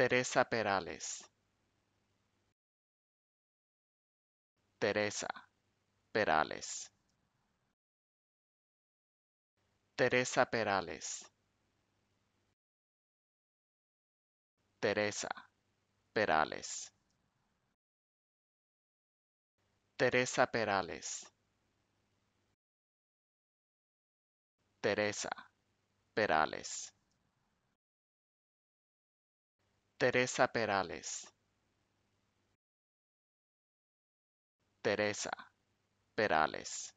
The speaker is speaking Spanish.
Teresa Perales. Teresa Perales. Teresa Perales. Teresa Perales. Teresa Perales. Teresa Perales. Teresa Perales. Teresa Perales.